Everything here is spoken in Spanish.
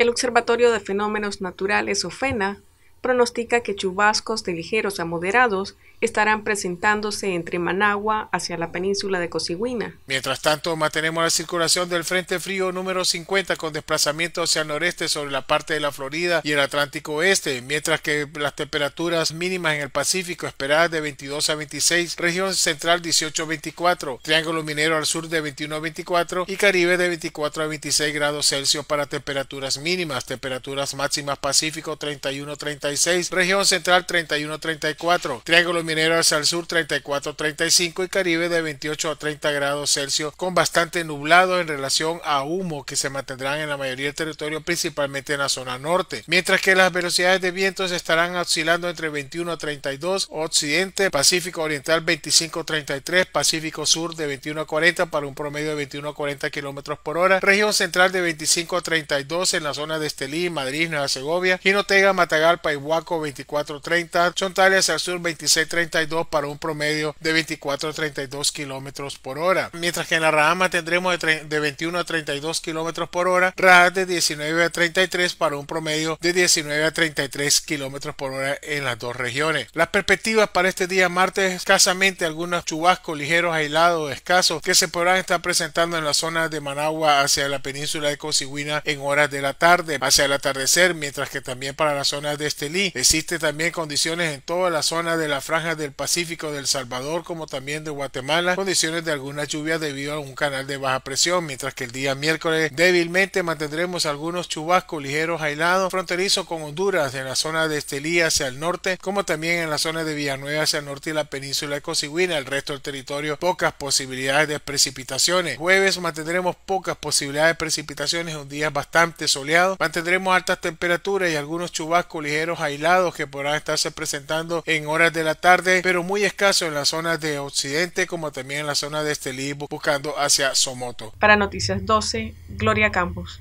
El Observatorio de Fenómenos Naturales, OFENA, pronostica que chubascos de ligeros a moderados estarán presentándose entre Managua hacia la península de Cosigüina. Mientras tanto, mantenemos la circulación del Frente Frío número 50 con desplazamiento hacia el noreste sobre la parte de la Florida y el Atlántico Oeste, mientras que las temperaturas mínimas en el Pacífico esperadas de 22 a 26, región central 18 a 24, Triángulo Minero al sur de 21 a 24 y Caribe de 24 a 26 grados Celsius para temperaturas mínimas, temperaturas máximas Pacífico 31 a Región Central 31-34, Triángulo Minero hacia el sur 34-35 y Caribe de 28 a 30 grados Celsius con bastante nublado en relación a humo que se mantendrán en la mayoría del territorio, principalmente en la zona norte, mientras que las velocidades de vientos estarán oscilando entre 21 a 32, occidente, Pacífico Oriental 25 33, Pacífico Sur de 21 a 40 para un promedio de 21 a 40 kilómetros por hora, región central de 25 a 32 en la zona de Estelí, Madrid, Nueva Segovia, Ginotega, Matagalpa y Huaco 24.30, Chontales al sur 26.32 para un promedio de 24.32 kilómetros por hora. Mientras que en la Rama tendremos de, 21 a 32 kilómetros por hora, Rajas de 19 a 33 para un promedio de 19 a 33 kilómetros por hora en las dos regiones. Las perspectivas para este día martes, escasamente algunos chubascos ligeros, aislados, escasos, que se podrán estar presentando en la zona de Managua hacia la península de Cosiguina en horas de la tarde, hacia el atardecer, mientras que también para las zona de este Existen también condiciones en toda la zona de la franja del Pacífico del Salvador como también de Guatemala, condiciones de algunas lluvias debido a un canal de baja presión, mientras que el día miércoles débilmente mantendremos algunos chubascos ligeros aislados fronterizo con Honduras en la zona de Estelí hacia el norte, como también en la zona de Villanueva hacia el norte y la península de Cosigüina, el resto del territorio pocas posibilidades de precipitaciones. Jueves mantendremos pocas posibilidades de precipitaciones, un día bastante soleado, mantendremos altas temperaturas y algunos chubascos ligeros aislados que podrán estarse presentando en horas de la tarde, pero muy escaso en las zonas de occidente como también en la zona de Estelí buscando hacia Somoto. Para Noticias 12, Gloria Campos.